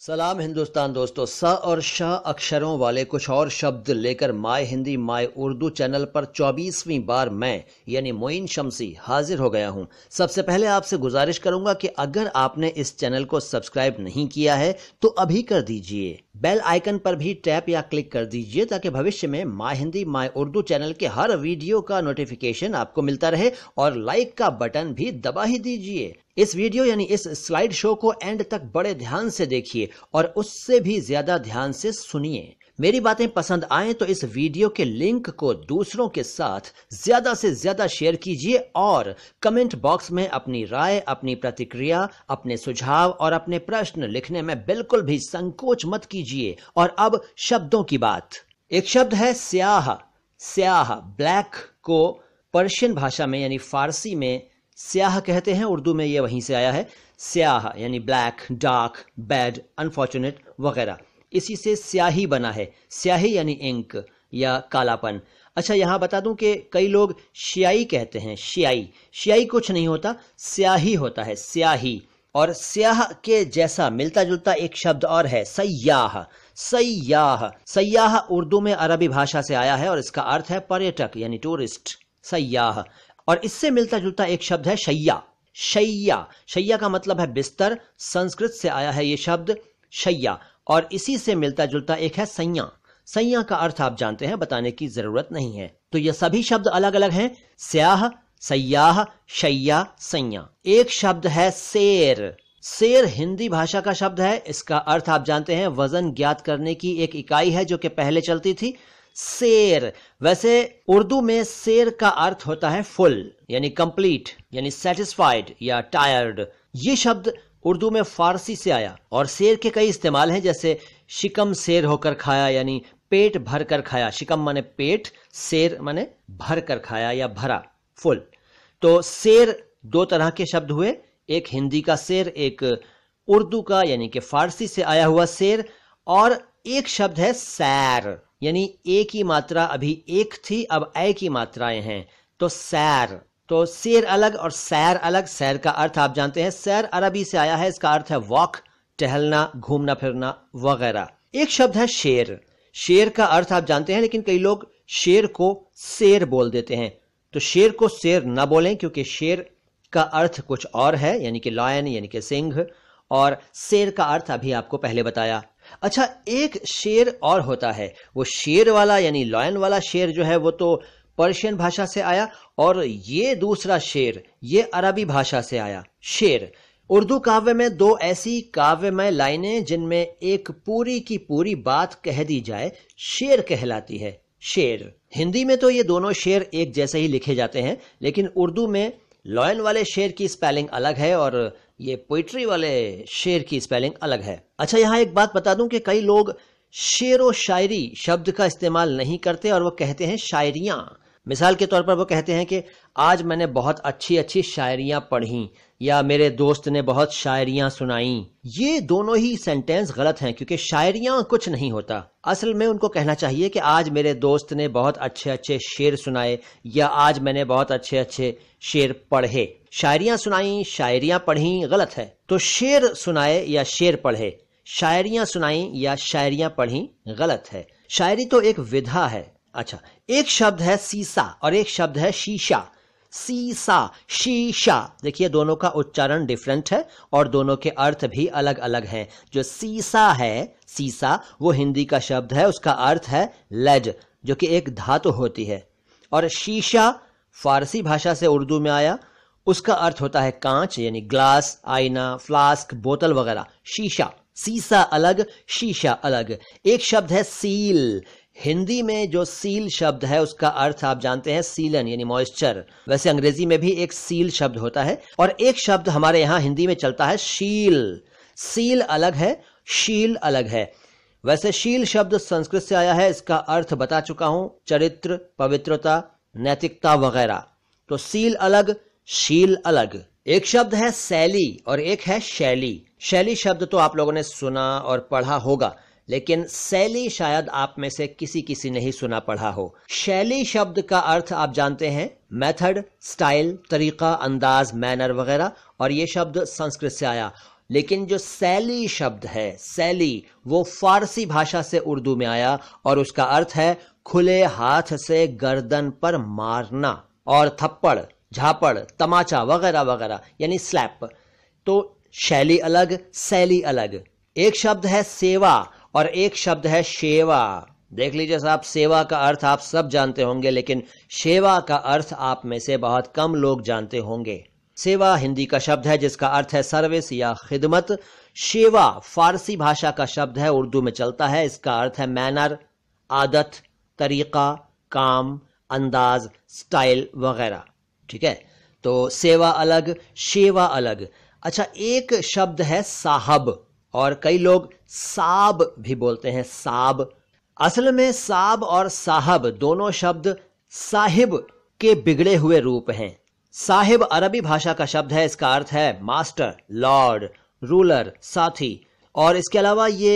सलाम हिंदुस्तान दोस्तों स और शाह अक्षरों वाले कुछ और शब्द लेकर my Hindi my Urdu channel पर 24वीं बार मैं यानी मोइन शमसी हाजिर हो गया हूं सबसे पहले आपसे गुजारिश करूंगा कि अगर आपने इस चैनल को सब्सक्राइब नहीं किया है तो अभी कर दीजिए बेल आइकन पर भी टैप या क्लिक कर दीजिए ताकि भविष्य में my Hindi my Urdu channel के हर वीडियो का नोटिफिकेशन आपको मिलता रहे और लाइक का बटन भी दबा ही दीजिए इस वीडियो यानी इस स्लाइड शो को एंड तक बड़े ध्यान से देखिए और उससे भी ज्यादा ध्यान से सुनिए मेरी बातें पसंद आए तो इस वीडियो के लिंक को दूसरों के साथ ज्यादा से ज्यादा शेयर कीजिए और कमेंट बॉक्स में अपनी राय अपनी प्रतिक्रिया अपने सुझाव और अपने प्रश्न लिखने में बिल्कुल भी संकोच मत कीजिए और अब शब्दों की बात एक शब्द है स्याह स्याह ब्लैक को पर्शियन भाषा में यानी फारसी में स्याह कहते हैं उर्दू में ये वहीं से आया है स्याह यानी ब्लैक डार्क बैड अनफॉर्चुनेट वगैरह इसी से स्याही बना है स्याही यानी इंक या कालापन अच्छा यहाँ बता दूं कि कई लोग श्याई कहते हैं श्याई श्याई कुछ नहीं होता स्याही होता है स्याही और स्याह के जैसा मिलता जुलता एक शब्द और है सयाह सयाह सयाह उर्दू में अरबी भाषा से आया है और इसका अर्थ है पर्यटक यानी टूरिस्ट सयाह और इससे मिलता जुलता एक शब्द है शैया शैया शैया का मतलब है बिस्तर संस्कृत से आया है ये शब्द शैया और इसी से मिलता जुलता एक है सैया संया का अर्थ आप जानते हैं बताने की जरूरत नहीं है तो ये सभी शब्द अलग अलग हैं स्याह सयाह शैया संया एक शब्द है शेर शेर हिंदी भाषा का शब्द है इसका अर्थ आप जानते हैं वजन ज्ञात करने की एक इकाई है जो कि पहले चलती थी शेर वैसे उर्दू में शेर का अर्थ होता है फुल यानी कंप्लीट यानी सेटिस्फाइड या टायर्ड ये शब्द उर्दू में फारसी से आया और शेर के कई इस्तेमाल हैं जैसे शिकम शेर होकर खाया यानी पेट भर कर खाया शिकम माने पेट शेर माने भर कर खाया या भरा फुल तो शेर दो तरह के शब्द हुए एक हिंदी का शेर एक उर्दू का यानी कि फारसी से आया हुआ शेर और एक शब्द है सैर यानी ए की मात्रा अभी एक थी अब ए की मात्राएं हैं तो सैर तो शेर अलग और सैर अलग सैर का अर्थ आप जानते हैं सैर अरबी से आया है इसका अर्थ है वॉक टहलना घूमना फिरना वगैरह एक शब्द है शेर शेर का अर्थ आप जानते हैं लेकिन कई लोग शेर को शेर बोल देते हैं तो शेर को शेर ना बोलें क्योंकि शेर का अर्थ कुछ और है यानी कि लॉयन यानी कि सिंह और शेर का अर्थ अभी आपको पहले बताया अच्छा एक शेर और होता है वो शेर वाला यानी लॉयन वाला शेर जो है वो तो पर्शियन भाषा से आया और ये दूसरा शेर ये अरबी भाषा से आया शेर उर्दू काव्य में दो ऐसी काव्यमय लाइनें जिनमें एक पूरी की पूरी बात कह दी जाए शेर कहलाती है शेर हिंदी में तो ये दोनों शेर एक जैसे ही लिखे जाते हैं लेकिन उर्दू में लॉयन वाले शेर की स्पेलिंग अलग है और ये पोइट्री वाले शेर की स्पेलिंग अलग है अच्छा यहाँ एक बात बता दूं कि कई लोग शेर व शायरी शब्द का इस्तेमाल नहीं करते और वो कहते हैं शायरियां मिसाल के तौर पर वो कहते हैं कि आज मैंने बहुत अच्छी अच्छी शायरियां पढ़ी या मेरे दोस्त ने बहुत शायरियां सुनाई ये दोनों ही सेंटेंस गलत हैं क्योंकि शायरियां कुछ नहीं होता असल में उनको कहना चाहिए कि आज मेरे दोस्त ने बहुत अच्छे अच्छे शेर सुनाए या आज मैंने बहुत अच्छे अच्छे शेर पढ़े शायरियां सुनाई शायरियां पढ़ी गलत है तो शेर सुनाए या शेर पढ़े शायरियां सुनाई या शायरियां पढ़ी गलत है शायरी तो एक विधा है अच्छा एक शब्द है सीसा और एक शब्द है शीशा सीसा शीशा देखिए दोनों का उच्चारण डिफरेंट है और दोनों के अर्थ भी अलग अलग हैं जो सीसा है सीसा वो हिंदी का शब्द है उसका अर्थ है लेड जो कि एक धातु होती है और शीशा फारसी भाषा से उर्दू में आया उसका अर्थ होता है कांच यानी ग्लास आईना फ्लास्क बोतल वगैरह शीशा सीसा अलग शीशा अलग एक शब्द है सील हिंदी में जो सील शब्द है उसका अर्थ आप जानते हैं सीलन यानी मॉइस्चर वैसे अंग्रेजी में भी एक सील शब्द होता है और एक शब्द हमारे यहाँ हिंदी में चलता है शील सील अलग है शील अलग है वैसे शील शब्द संस्कृत से आया है इसका अर्थ बता चुका हूं चरित्र पवित्रता नैतिकता वगैरह तो सील अलग शील अलग एक शब्द है शैली और एक है शैली शैली शब्द तो आप लोगों ने सुना और पढ़ा होगा लेकिन शैली शायद आप में से किसी किसी नहीं सुना पढ़ा हो शैली शब्द का अर्थ आप जानते हैं मेथड स्टाइल तरीका अंदाज मैनर वगैरह और ये शब्द संस्कृत से आया लेकिन जो शैली शब्द है शैली वो फारसी भाषा से उर्दू में आया और उसका अर्थ है खुले हाथ से गर्दन पर मारना और थप्पड़ झापड़ तमाचा वगैरह वगैरह यानी स्लैप तो शैली अलग शैली अलग एक शब्द है सेवा और एक शब्द है सेवा देख लीजिए साहब सेवा का अर्थ आप सब जानते होंगे लेकिन सेवा का अर्थ आप में से बहुत कम लोग जानते होंगे सेवा हिंदी का शब्द है जिसका अर्थ है सर्विस या खिदमत सेवा फारसी भाषा का शब्द है उर्दू में चलता है इसका अर्थ है मैनर आदत तरीका काम अंदाज स्टाइल वगैरह ठीक है तो सेवा अलग सेवा अलग अच्छा एक शब्द है साहब और कई लोग साब भी बोलते हैं साब असल में साब और साहब दोनों शब्द साहिब के बिगड़े हुए रूप हैं साहिब अरबी भाषा का शब्द है इसका अर्थ है मास्टर लॉर्ड रूलर साथी और इसके अलावा ये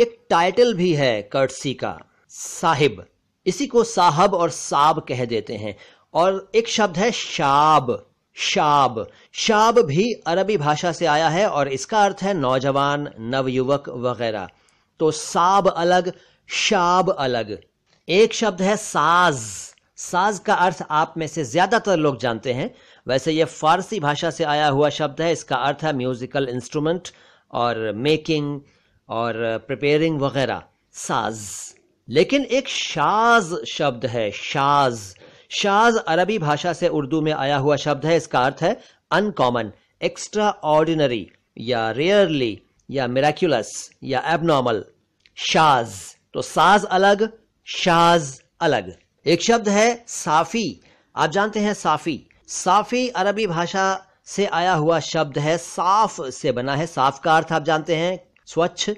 एक टाइटल भी है कर्टसी का साहिब इसी को साहब और साब कह देते हैं और एक शब्द है शाब शाब शाब भी अरबी भाषा से आया है और इसका अर्थ है नौजवान नवयुवक वगैरह तो साब अलग शाब अलग एक शब्द है साज साज का अर्थ आप में से ज्यादातर लोग जानते हैं वैसे यह फारसी भाषा से आया हुआ शब्द है इसका अर्थ है म्यूजिकल इंस्ट्रूमेंट और मेकिंग और प्रिपेयरिंग वगैरह साज लेकिन एक शाज शब्द है शाज शाज अरबी भाषा से उर्दू में आया हुआ शब्द है इसका अर्थ है अनकॉमन एक्स्ट्रा ऑर्डिनरी या रेयरली या मेराक्यूलस या एबनॉर्मल शाज तो साज अलग शाज अलग एक शब्द है साफी आप जानते हैं साफी साफी अरबी भाषा से आया हुआ शब्द है साफ से बना है साफ का अर्थ आप जानते हैं स्वच्छ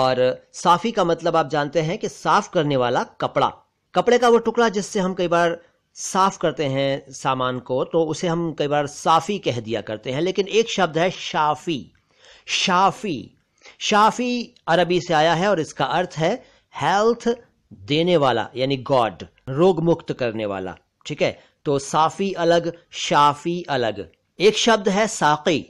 और साफी का मतलब आप जानते हैं कि साफ करने वाला कपड़ा कपड़े का वो टुकड़ा जिससे हम कई बार साफ करते हैं सामान को तो उसे हम कई बार साफ़ी कह दिया करते हैं लेकिन एक शब्द है शाफ़ी शाफ़ी शाफ़ी अरबी से आया है और इसका अर्थ है हेल्थ देने वाला यानी गॉड रोग मुक्त करने वाला ठीक है तो साफ़ी अलग शाफ़ी अलग एक शब्द है साकी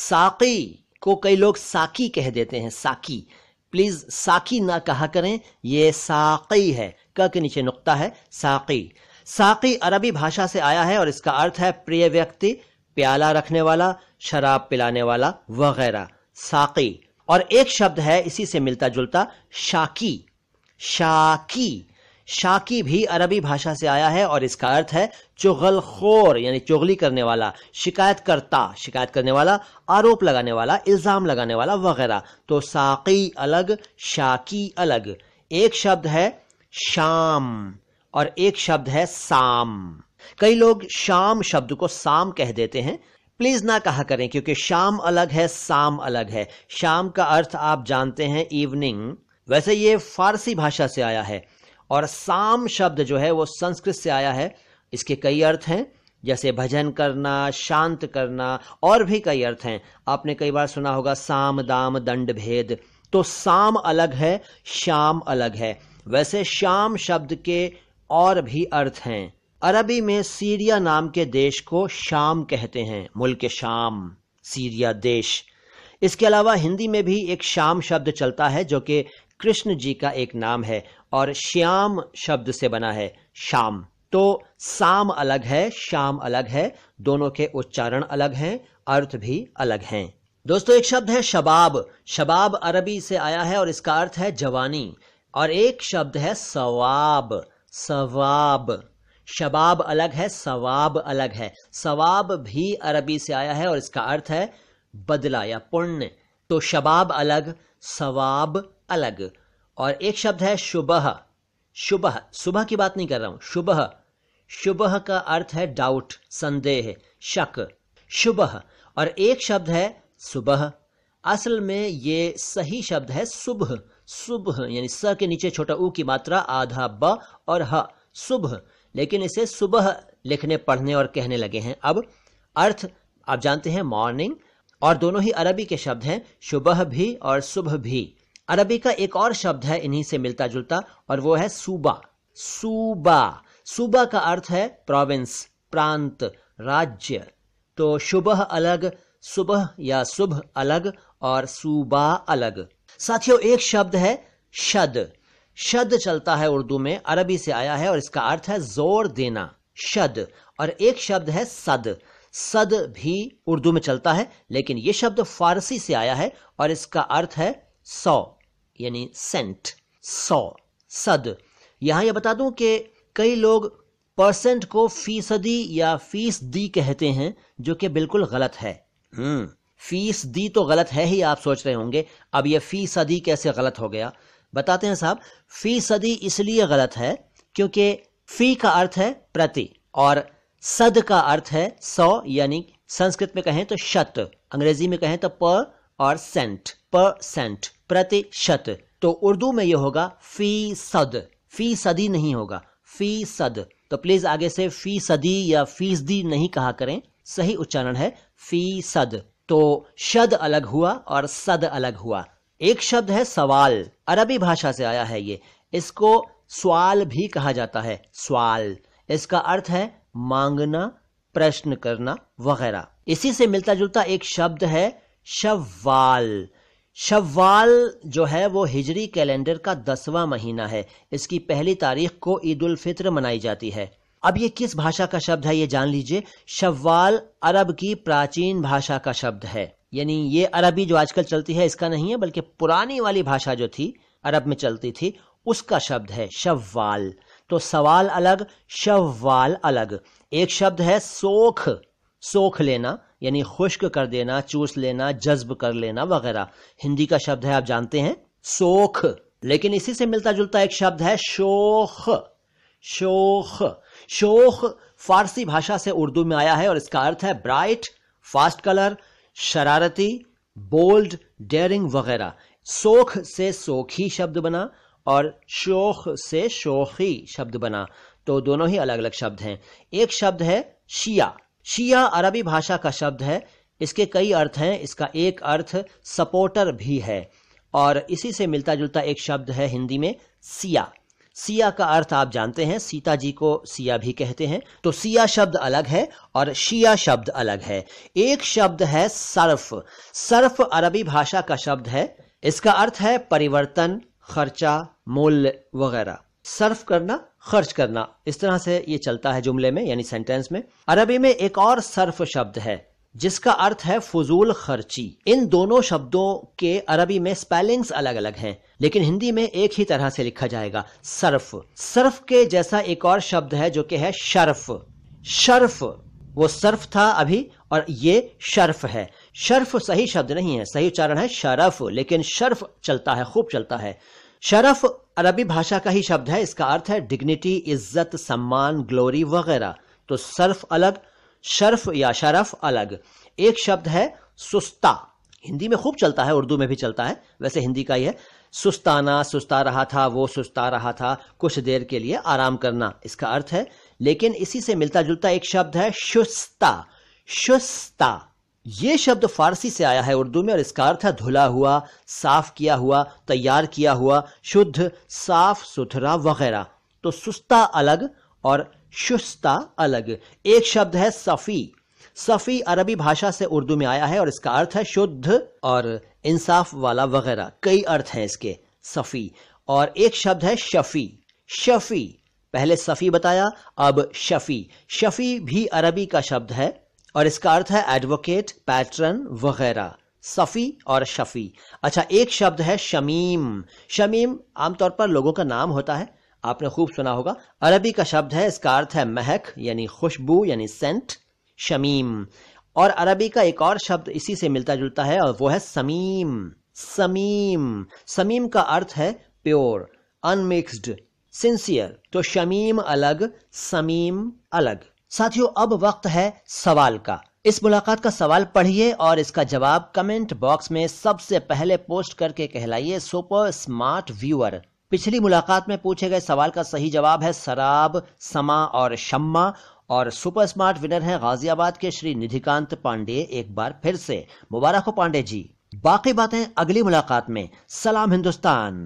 साकी को कई लोग साकी कह देते हैं साकी प्लीज़ साकी ना कहा करें ये साकी है क के नीचे नुक्ता है साकी साकी अरबी भाषा से आया है और इसका अर्थ है प्रिय व्यक्ति प्याला रखने वाला शराब पिलाने वाला वगैरह साकी और एक शब्द है इसी से मिलता जुलता शाकी शाकी शाकी भी अरबी भाषा से आया है और इसका अर्थ है चुगलखोर यानी चुगली करने वाला शिकायत करता शिकायत करने वाला आरोप लगाने वाला इल्ज़ाम लगाने वाला वगैरह तो साकी अलग शाकी अलग एक शब्द है शाम और एक शब्द है साम कई लोग शाम शब्द को साम कह देते हैं प्लीज ना कहा करें क्योंकि शाम अलग है साम अलग है शाम का अर्थ आप जानते हैं इवनिंग वैसे ये फारसी भाषा से आया है और साम शब्द जो है वो संस्कृत से आया है इसके कई अर्थ हैं जैसे भजन करना शांत करना और भी कई अर्थ हैं आपने कई बार सुना होगा साम दाम दंड भेद तो साम अलग है शाम अलग है वैसे शाम शब्द के और भी अर्थ हैं अरबी में सीरिया नाम के देश को शाम कहते हैं मुल्क शाम सीरिया देश इसके अलावा हिंदी में भी एक शाम शब्द चलता है जो कि कृष्ण जी का एक नाम है और श्याम शब्द से बना है शाम तो साम अलग है शाम अलग है दोनों के उच्चारण अलग हैं अर्थ भी अलग हैं दोस्तों एक शब्द है शबाब शबाब अरबी से आया है और इसका अर्थ है जवानी और एक शब्द है सवाब सवाब शबाब अलग है सवाब अलग है सवाब भी अरबी से आया है और इसका अर्थ है बदला या पुण्य तो शबाब अलग सवाब अलग और एक शब्द है शुबह शुबह सुबह की बात नहीं कर रहा हूं शुबह शुबह का अर्थ है डाउट संदेह शक शुबह और एक शब्द है सुबह असल में ये सही शब्द है सुबह सुबह यानी स के नीचे छोटा ऊ की मात्रा आधा ब और ह सुबह लेकिन इसे सुबह लिखने पढ़ने और कहने लगे हैं अब अर्थ आप जानते हैं मॉर्निंग और दोनों ही अरबी के शब्द हैं सुबह भी और सुबह भी अरबी का एक और शब्द है इन्हीं से मिलता जुलता और वो है सूबा सूबा सूबा का अर्थ है प्रोविंस प्रांत राज्य तो सुबह अलग सुबह या सुबह अलग और सूबा अलग साथियों एक शब्द है शद शद चलता है उर्दू में अरबी से आया है और इसका अर्थ है जोर देना शद और एक शब्द है सद सद भी उर्दू में चलता है लेकिन यह शब्द फारसी से आया है और इसका अर्थ है सौ यानी सेंट सौ सद यहां यह बता दूं कि कई लोग परसेंट को फीसदी या फीसदी कहते हैं जो कि बिल्कुल गलत है हम्म फीसदी तो गलत है ही आप सोच रहे होंगे अब ये फीसदी कैसे गलत हो गया बताते हैं साहब फीसदी इसलिए गलत है क्योंकि फी का अर्थ है प्रति और सद का अर्थ है सौ यानी संस्कृत में कहें तो शत अंग्रेजी में कहें तो पर और सेंट पर सेंट प्रतिशत तो उर्दू में यह होगा फी सद फी सदी नहीं होगा फी सद तो प्लीज आगे से फी सदी या फीसदी नहीं कहा करें सही उच्चारण है फी सद तो शद अलग हुआ और सद अलग हुआ एक शब्द है सवाल अरबी भाषा से आया है ये इसको सवाल भी कहा जाता है सवाल इसका अर्थ है मांगना प्रश्न करना वगैरह इसी से मिलता जुलता एक शब्द है शवाल शवाल जो है वो हिजरी कैलेंडर का दसवां महीना है इसकी पहली तारीख को ईद उल फित्र मनाई जाती है अब ये किस भाषा का शब्द है ये जान लीजिए शव्वाल अरब की प्राचीन भाषा का शब्द है यानी ये अरबी जो आजकल चलती है इसका नहीं है बल्कि पुरानी वाली भाषा जो थी अरब में चलती थी उसका शब्द है शव्वाल तो सवाल अलग शव्वाल अलग एक शब्द है सोख सोख लेना यानी खुश्क कर देना चूस लेना जज्ब कर लेना वगैरह हिंदी का शब्द है आप जानते हैं सोख लेकिन इसी से मिलता जुलता एक शब्द है शोख शोख शोख फारसी भाषा से उर्दू में आया है और इसका अर्थ है ब्राइट फास्ट कलर शरारती बोल्ड डेयरिंग वगैरह सोख से सोखी शब्द बना और शोख से शोखी शब्द बना तो दोनों ही अलग अलग शब्द हैं एक शब्द है शिया शिया अरबी भाषा का शब्द है इसके कई अर्थ हैं इसका एक अर्थ सपोर्टर भी है और इसी से मिलता जुलता एक शब्द है हिंदी में सिया सिया का अर्थ आप जानते हैं सीता जी को सिया भी कहते हैं तो सिया शब्द अलग है और शिया शब्द अलग है एक शब्द है सर्फ सर्फ अरबी भाषा का शब्द है इसका अर्थ है परिवर्तन खर्चा मूल्य वगैरह सर्फ करना खर्च करना इस तरह से ये चलता है जुमले में यानी सेंटेंस में अरबी में एक और सर्फ शब्द है जिसका अर्थ है फजूल खर्ची इन दोनों शब्दों के अरबी में स्पेलिंग्स अलग अलग हैं लेकिन हिंदी में एक ही तरह से लिखा जाएगा सर्फ सर्फ के जैसा एक और शब्द है जो कि है शर्फ शर्फ वो सर्फ था अभी और ये शर्फ है शर्फ सही शब्द नहीं है सही उच्चारण है शरफ लेकिन शर्फ चलता है खूब चलता है शरफ अरबी भाषा का ही शब्द है इसका अर्थ है डिग्निटी इज्जत सम्मान ग्लोरी वगैरह तो सर्फ अलग शर्फ या शरफ अलग एक शब्द है सुस्ता हिंदी में खूब चलता है उर्दू में भी चलता है वैसे हिंदी का ही है सुस्ताना सुस्ता रहा था वो सुस्ता रहा था कुछ देर के लिए आराम करना इसका अर्थ है लेकिन इसी से मिलता जुलता एक शब्द है शुस्ता शुस्ता ये शब्द फारसी से आया है उर्दू में और इसका अर्थ है धुला हुआ साफ किया हुआ तैयार किया हुआ शुद्ध साफ सुथरा वगैरह तो सुस्ता अलग और शुस्ता अलग एक शब्द है सफ़ी सफ़ी अरबी भाषा से उर्दू में आया है और इसका अर्थ है शुद्ध और इंसाफ वाला वगैरह कई अर्थ हैं इसके सफ़ी और एक शब्द है शफ़ी शफ़ी पहले सफ़ी बताया अब शफ़ी शफ़ी भी अरबी का शब्द है और इसका अर्थ है एडवोकेट पैटर्न वगैरह सफ़ी और शफ़ी अच्छा एक शब्द है शमीम शमीम आमतौर पर लोगों का नाम होता है आपने खूब सुना होगा अरबी का शब्द है इसका अर्थ है महक यानी खुशबू यानी सेंट शमीम और अरबी का एक और शब्द इसी से मिलता जुलता है और वो है समीम समीम समीम का अर्थ है प्योर अनमिक्सड सिंसियर तो शमीम अलग समीम अलग साथियों अब वक्त है सवाल का इस मुलाकात का सवाल पढ़िए और इसका जवाब कमेंट बॉक्स में सबसे पहले पोस्ट करके कहलाइए सुपर स्मार्ट व्यूअर पिछली मुलाकात में पूछे गए सवाल का सही जवाब है शराब समा और शम्मा और सुपर स्मार्ट विनर हैं गाजियाबाद के श्री निधिकांत पांडे एक बार फिर से मुबारक हो पांडे जी बाकी बातें अगली मुलाकात में सलाम हिंदुस्तान